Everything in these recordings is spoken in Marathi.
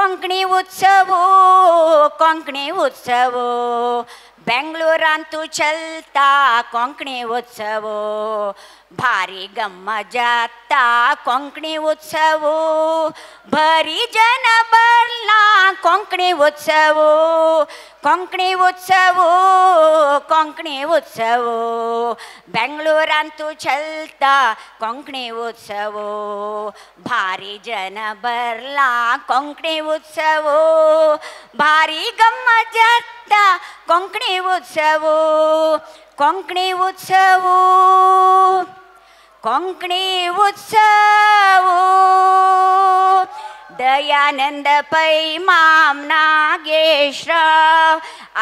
कोंकणी उत्सव कोंकणी उत्सव बेंगलोरांत तू चलता कोंकणी उत्सव भारी गम्म जाता कोंकणी उत्सव भरी जन भरला कोंकणी उत्सव कोंकणी उत्सव कोंकणी उत्सव बेंगलोरान तूं चलता कोंकणी उत्सव भारी जन भरला कोंकणी उत्सव भारी गम्मत जाता कोंकणी उत्सव कोंकणी उत्सव कोंकणी उत्सव दयानंद पै माम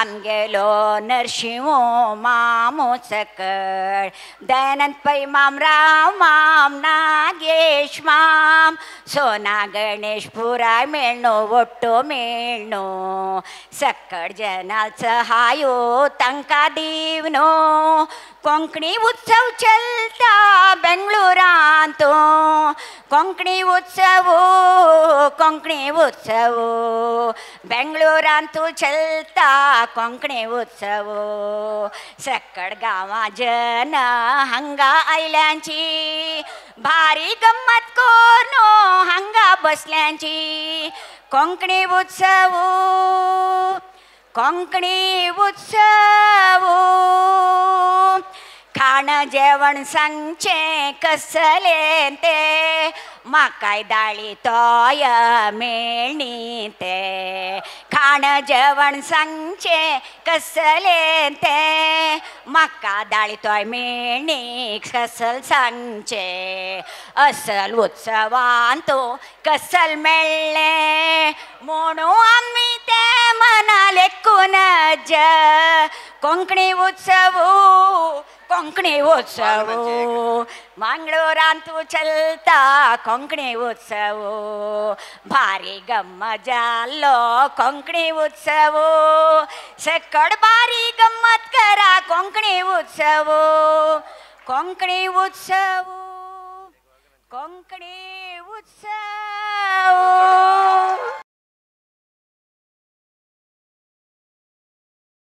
आमगेलो नरशिव मामोचकळ दयानंद पै मामराव माम नागेश माम सोना गणेश पुराय मेळणो वट्टो मेळणो सकळ जनाच हायो तांकां दिवनो कोंकणी उत्सव चलता बेंगळुरांत कोंकणी उत्सव कोंकणी उत्सव बेंगळुरांत चलता कोंकणी कोंकणी उत्सव सकड गावा जन हंगा आयल्यांची भारी गम्मत कोनो हंगा बसल्यांची कोंकणी उत्सव कोंकणी उत्सव खाण जेवण सांगचे कसले ते माकाय दाळी तोय मेळणी ते खाण जेवण सांगचे कसले ते मका दाळी तोय मेणी कसल सांगचे असल उत्सवान तो कसल मेळ्ळे म्हणून आम्ही ते म्हणाले ज कोंकणी उत्सव कोंकणी उत्सव मांगडोरांत चलता कोंकणी उत्सव भारी गम्म जाल्लो कोंकणी उत्सव सकड भारी गम्मत करा कोंकणी उत्सव कोंकणी उत्सव कोंकणी उत्सव